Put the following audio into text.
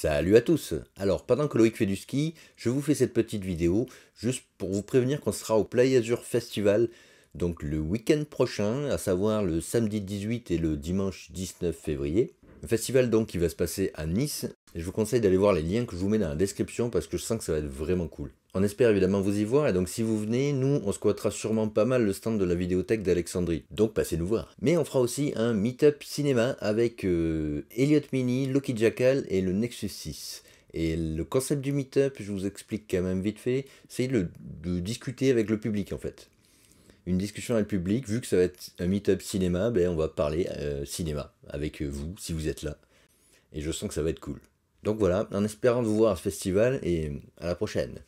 Salut à tous Alors pendant que Loïc fait du ski, je vous fais cette petite vidéo juste pour vous prévenir qu'on sera au Play Azure Festival donc le week-end prochain, à savoir le samedi 18 et le dimanche 19 février. Un festival donc qui va se passer à Nice, je vous conseille d'aller voir les liens que je vous mets dans la description parce que je sens que ça va être vraiment cool. On espère évidemment vous y voir, et donc si vous venez, nous on squattera sûrement pas mal le stand de la vidéothèque d'Alexandrie, donc passez nous voir. Mais on fera aussi un meet-up cinéma avec euh, Elliot Mini, Loki Jackal et le Nexus 6. Et le concept du meet-up, je vous explique quand même vite fait, c'est de discuter avec le public en fait une discussion avec le public. Vu que ça va être un meet-up cinéma, ben, on va parler euh, cinéma avec vous si vous êtes là. Et je sens que ça va être cool. Donc voilà, en espérant vous voir à ce festival et à la prochaine.